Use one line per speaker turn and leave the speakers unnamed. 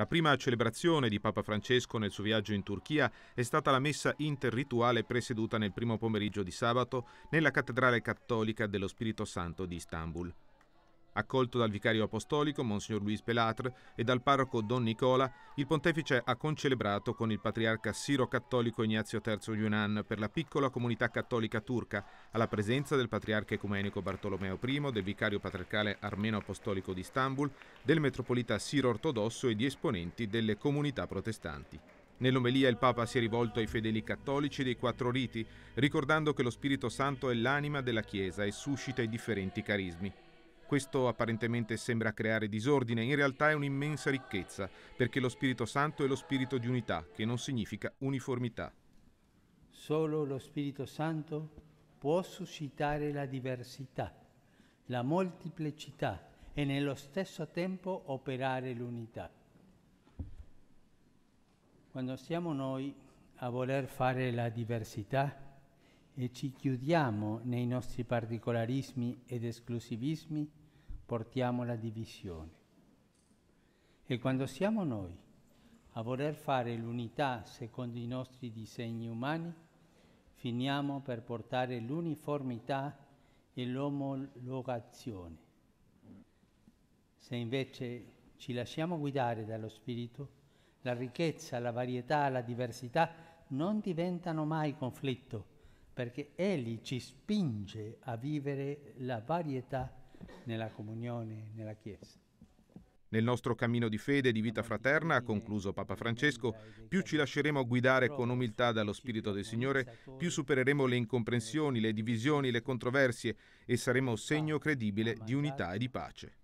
La prima celebrazione di Papa Francesco nel suo viaggio in Turchia è stata la messa interrituale presieduta nel primo pomeriggio di sabato nella Cattedrale Cattolica dello Spirito Santo di Istanbul. Accolto dal vicario apostolico Monsignor Luis Pelatre e dal parroco Don Nicola, il pontefice ha concelebrato con il patriarca siro-cattolico Ignazio III Yunnan per la piccola comunità cattolica turca, alla presenza del patriarca ecumenico Bartolomeo I, del vicario patriarcale armeno-apostolico di Istanbul, del metropolita siro-ortodosso e di esponenti delle comunità protestanti. Nell'omelia il Papa si è rivolto ai fedeli cattolici dei quattro riti, ricordando che lo Spirito Santo è l'anima della Chiesa e suscita i differenti carismi. Questo apparentemente sembra creare disordine, in realtà è un'immensa ricchezza, perché lo Spirito Santo è lo spirito di unità, che non significa uniformità.
Solo lo Spirito Santo può suscitare la diversità, la molteplicità e nello stesso tempo operare l'unità. Quando siamo noi a voler fare la diversità, e ci chiudiamo nei nostri particolarismi ed esclusivismi, portiamo la divisione. E quando siamo noi a voler fare l'unità secondo i nostri disegni umani, finiamo per portare l'uniformità e l'omologazione. Se invece ci lasciamo guidare dallo Spirito, la ricchezza, la varietà, la diversità non diventano mai conflitto, perché Egli ci spinge a vivere la varietà nella comunione, nella Chiesa.
Nel nostro cammino di fede e di vita fraterna, ha concluso Papa Francesco, più ci lasceremo guidare con umiltà dallo Spirito del Signore, più supereremo le incomprensioni, le divisioni, le controversie e saremo segno credibile di unità e di pace.